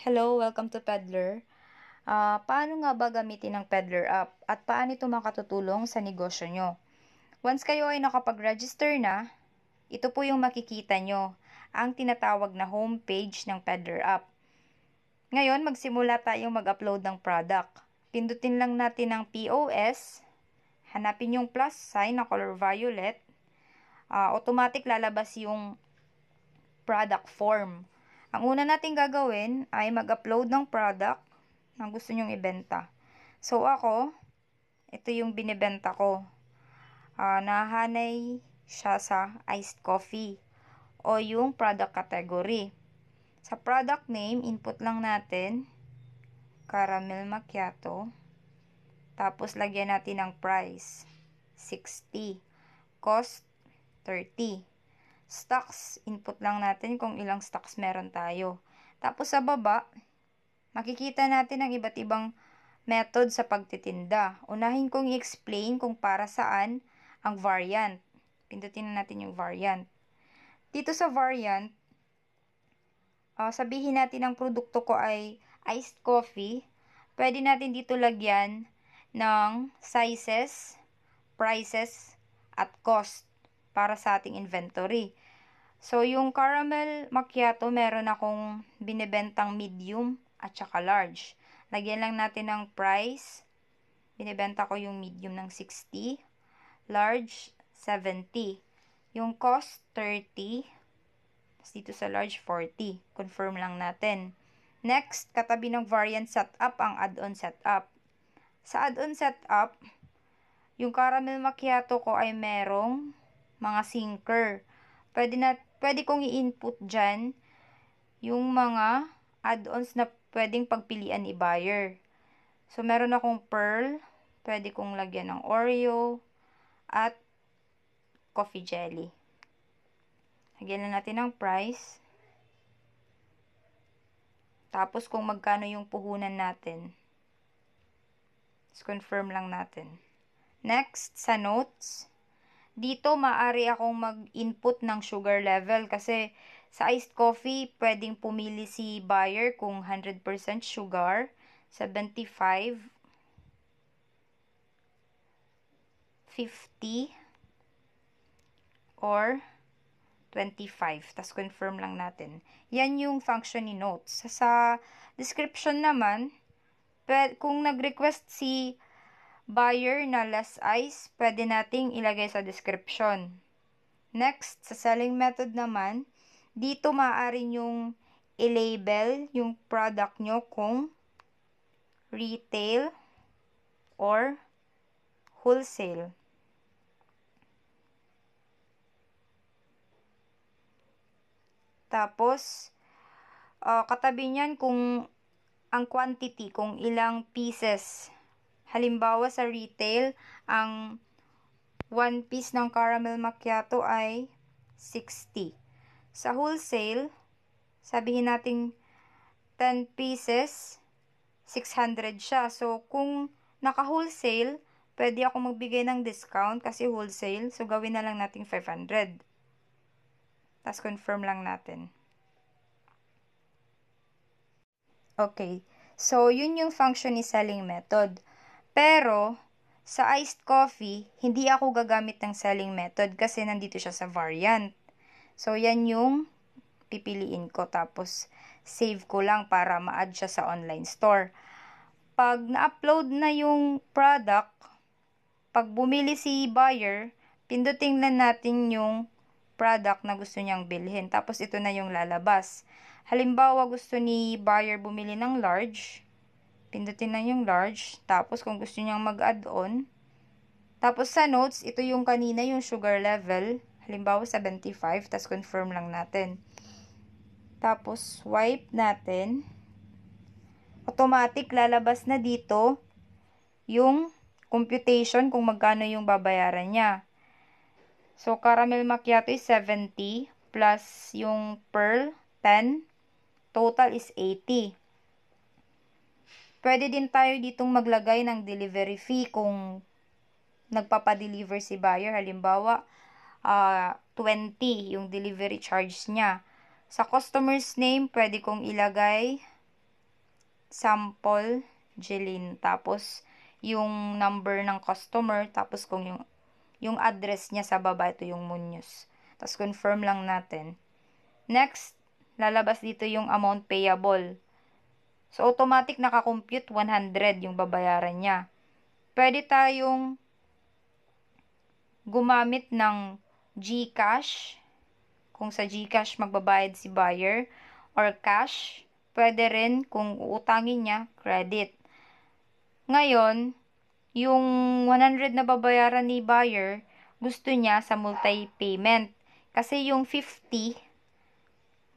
Hello, welcome to Peddler. Uh, paano nga ba gamitin ang Peddler app at paano ito makatutulong sa negosyo nyo? Once kayo ay nakapag-register na, ito po yung makikita nyo, ang tinatawag na homepage ng Peddler app. Ngayon, magsimula tayong mag-upload ng product. Pindutin lang natin ang POS, hanapin yung plus sign na color violet, uh, automatic lalabas yung product form ang una natin gagawin ay mag-upload ng product na gusto nyong ibenta. So ako, ito yung binibenta ko. Uh, nahanay siya sa iced coffee o yung product category. Sa product name, input lang natin caramel macchiato. Tapos lagyan natin ng price 60, cost 30 stocks. Input lang natin kung ilang stocks meron tayo. Tapos sa baba, makikita natin ang iba't ibang method sa pagtitinda. Unahin kong i-explain kung para saan ang variant. Pindutin na natin yung variant. Dito sa variant, uh, sabihin natin ang produkto ko ay iced coffee. Pwede natin dito lagyan ng sizes, prices, at cost para sa ating inventory. So, yung caramel macchiato, meron akong binibentang medium at saka large. Lagyan lang natin ng price. Binibenta ko yung medium ng 60. Large, 70. Yung cost, 30. Tapos dito sa large, 40. Confirm lang natin. Next, katabi ng variant setup ang add-on setup. Sa add-on setup, yung caramel macchiato ko ay merong mga sinker. Pwede na pwede kong i-input dyan yung mga add-ons na pwedeng pagpilian ni buyer. So, meron akong pearl, pwede kong lagyan ng Oreo, at coffee jelly. Lagyan natin ng price. Tapos, kung magkano yung puhunan natin. Let's confirm lang natin. Next, sa notes, dito, maari akong mag-input ng sugar level kasi sa iced coffee, pwedeng pumili si buyer kung 100% sugar, 75, 50, or 25. Tapos confirm lang natin. Yan yung function ni notes. Sa description naman, kung nag-request si buyer na less ice, pwede nating ilagay sa description. Next, sa selling method naman, dito maaari yung i-label yung product nyo kung retail or wholesale. Tapos, uh, katabi niyan kung ang quantity, kung ilang pieces Halimbawa sa retail, ang 1 piece ng caramel macchiato ay 60. Sa wholesale, sabihin natin 10 pieces, 600 siya. So, kung naka-wholesale, pwede ako magbigay ng discount kasi wholesale. So, gawin na lang natin 500. Tapos, confirm lang natin. Okay. So, yun yung function ni selling method. Pero, sa iced coffee, hindi ako gagamit ng selling method kasi nandito siya sa variant. So, yan yung pipiliin ko. Tapos, save ko lang para ma-add siya sa online store. Pag na-upload na yung product, pag bumili si buyer, pindutin na natin yung product na gusto niyang bilhin. Tapos, ito na yung lalabas. Halimbawa, gusto ni buyer bumili ng large Pindutin na yung large. Tapos, kung gusto niyang mag-add on. Tapos, sa notes, ito yung kanina, yung sugar level. Halimbawa, 75. Tapos, confirm lang natin. Tapos, swipe natin. Automatic, lalabas na dito yung computation kung magkano yung babayaran niya. So, caramel macchiato is 70 plus yung pearl, 10. Total is 80. Pwede din tayo ditong maglagay ng delivery fee kung nagpapa-deliver si buyer. Halimbawa, uh, ah, 20 yung delivery charge niya. Sa customer's name, pwede kong ilagay sample Jeline. Tapos, yung number ng customer. Tapos, kung yung, yung address niya sa baba, ito yung Munoz. Tapos, confirm lang natin. Next, lalabas dito yung amount payable So, automatic nakakompute 100 yung babayaran niya. Pwede tayong gumamit ng GCash. Kung sa GCash magbabayad si buyer. Or cash. Pwede rin kung uutangin niya, credit. Ngayon, yung 100 na babayaran ni buyer, gusto niya sa multi-payment. Kasi yung 50,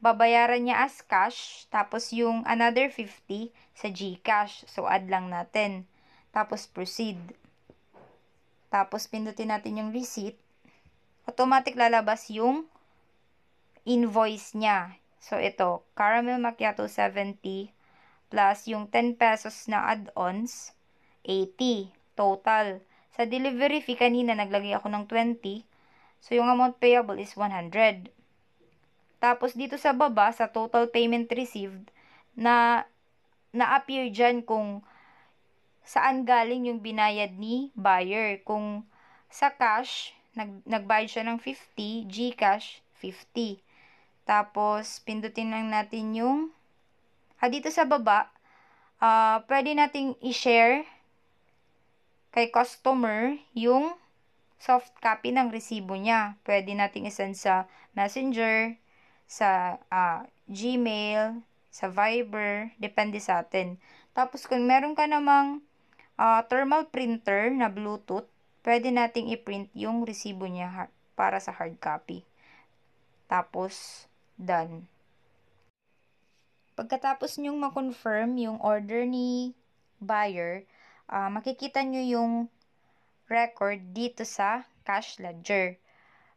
babayaran niya as cash, tapos yung another 50 sa GCash. So, add lang natin. Tapos, proceed. Tapos, pindutin natin yung receipt. Automatic lalabas yung invoice niya. So, ito, Caramel Macchiato 70 plus yung 10 pesos na add-ons, 80 total. Sa delivery fee kanina, naglagay ako ng 20. So, yung amount payable is 100. Tapos dito sa baba sa total payment received na na-appear diyan kung saan galing yung binayad ni buyer. Kung sa cash, nag, nagbayad siya ng 50, GCash 50. Tapos pindutin lang natin yung ah, dito sa baba, uh, pwede nating i-share kay customer yung soft copy ng resibo niya. Pwede nating isend sa Messenger, sa uh, Gmail, sa Viber, depende sa atin. Tapos kung meron ka namang uh, thermal printer na Bluetooth, pwede nating i-print yung resibo niya para sa hard copy. Tapos, done. Pagkatapos nyong ma-confirm yung order ni buyer, uh, makikita nyo yung record dito sa cash ledger.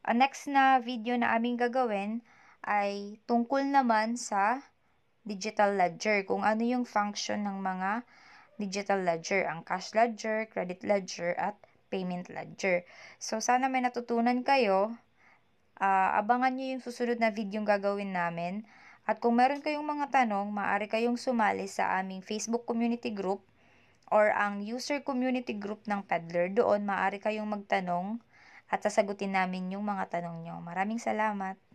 Ang uh, next na video na aming gagawin ay tungkol naman sa digital ledger, kung ano yung function ng mga digital ledger, ang cash ledger, credit ledger, at payment ledger. So, sana may natutunan kayo. Uh, abangan nyo yung susunod na video yung gagawin namin. At kung meron kayong mga tanong, maaari kayong sumali sa aming Facebook community group or ang user community group ng Pedler. Doon, maaari kayong magtanong at sasagutin namin yung mga tanong nyo. Maraming salamat!